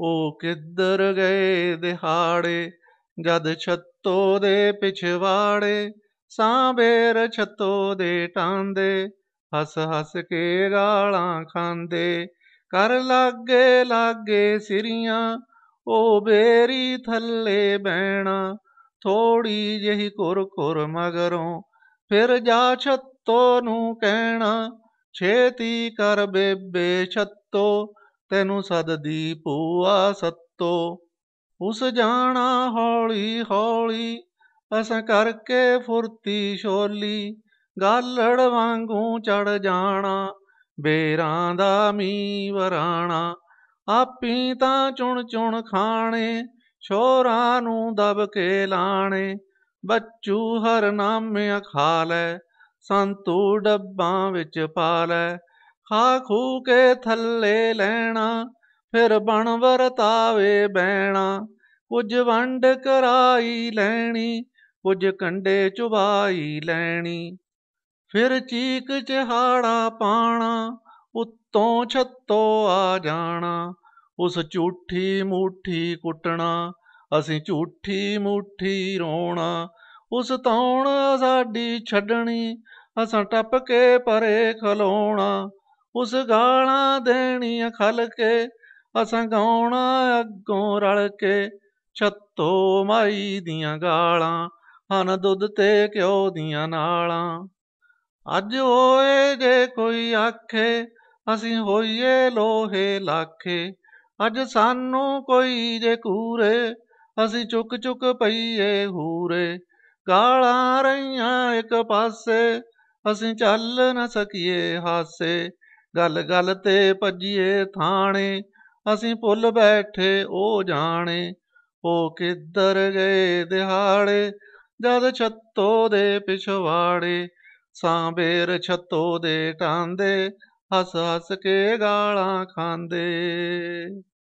ਉਹ ਕਿੱਧਰ ਗਏ ਦਿਹਾੜੇ ਜਦ ਛੱਤੋ ਦੇ ਪਿਛਵਾੜੇ ਸਾਂਬੇਰ ਛੱਤੋ ਦੇ ਟਾਂਦੇ ਹੱਸ ਹੱਸ ਕੇ ਗਾਲਾਂ ਖਾਂਦੇ ਕਰ ਲਾਗੇ ਲਾਗੇ ਸਿਰੀਆਂ ਉਹ 베ਰੀ ਥੱਲੇ ਬੈਣਾ ਥੋੜੀ ਜਹੀ ਕੁਰ ਕੁਰ ਮਗਰੋਂ ਫਿਰ ਜਾ ਛੱਤੋ ਨੂੰ ਕਹਿਣਾ ਛੇਤੀ ਕਰ ਬੇਬੇ ਛੱਤੋ ਤੈਨੂੰ ਸਦਦੀ ਪੂਆ ਸੱਤੋ ਉਸ ਜਾਣਾ ਹੌਲੀ ਹੌਲੀ ਅਸਾਂ ਕਰਕੇ ਫੁਰਤੀ ਛੋਲੀ ਗਾਲੜ ਵਾਂਗੂ ਚੜ ਜਾਣਾ ਬੇਰਾਂ ਦਾ ਮੀ ਵਰਾਣਾ ਆਪੀ ਤਾਂ ਚੁਣ ਚੁਣ ਖਾਣੇ ਸ਼ੋਰਾਂ ਨੂੰ ਦਬ ਕੇ ਲਾਣੇ ਬੱਚੂ ਹਰ ਨਾਮ ਅਖਾਲੇ ਸੰਤੂ ਡੱਬਾਂ ਵਿੱਚ ਪਾਲੈ ਖਾ ਖੂ ਕੇ ਥੱਲੇ ਲੈਣਾ ਫਿਰ ਬਣ ਵਰਤਾਵੇ ਬੈਣਾ ਕੁਝ ਵੰਡ ਕਰਾਈ ਲੈਣੀ ਕੁਝ ਕੰਡੇ ਚੁਬਾਈ ਲੈਣੀ ਫਿਰ ਚੀਕ ਚਹਾੜਾ ਪਾਣਾ ਉੱਤੋਂ ਛੱਤੋਂ ਆ ਜਾਣਾ ਉਸ ਝੂਠੀ ਮੂਠੀ ਕੁੱਟਣਾ ਅਸੀਂ ਝੂਠੀ ਮੂਠੀ ਰੋਣਾ ਉਸ ਤੌਣ ਸਾਡੀ ਛੱਡਣੀ ਅਸਾਂ ਟੱਪ ਕੇ ਪਰੇ ਖਲੋਣਾ ਉਸ ਗਾਣਾ ਦੇਣੀਆਂ ਖਲ ਕੇ ਅਸਾਂ ਗਾਉਣਾ ਅੱਗੋਂ ਰਲ ਕੇ ਛੱਤੋ ਮਾਈ ਦੀਆਂ ਗਾਲਾਂ ਹਨ ਦੁੱਧ ਤੇ ਕਿਉ ਦੀਆਂ ਨਾਲਾਂ ਅੱਜ ਹੋਏ ਜੇ ਕੋਈ ਆਖੇ ਅਸੀਂ ਹੋਈਏ ਲੋਹੇ ਲਾਖੇ ਅੱਜ ਸਾਨੂੰ ਕੋਈ ਜੇ ਕੂਰੇ ਅਸੀਂ ਚੁੱਕ ਚੁੱਕ ਪਈਏ ਹੂਰੇ ਗਾਲਾਂ ਰਹੀਆਂ ਇੱਕ ਪਾਸੇ ਅਸੀਂ ਚੱਲ ਨਾ ਸਕੀਏ ਹਾਸੇ ਗੱਲ ਗੱਲ ਤੇ ਭੱਜੀਏ ਥਾਣੇ ਅਸੀਂ ਭੁੱਲ ਬੈਠੇ ਉਹ ਜਾਣੇ ਉਹ ਕਿੱਧਰ ਗਏ ਦਿਹਾੜੇ ਜਦ ਛੱਤੋ ਦੇ ਪਿਛਵਾੜੇ ਸਾਂਬੇਰ ਛੱਤੋ ਦੇ ਟਾਂਦੇ ਹੱਸ ਹੱਸ ਕੇ ਗਾਲਾਂ ਖਾਂਦੇ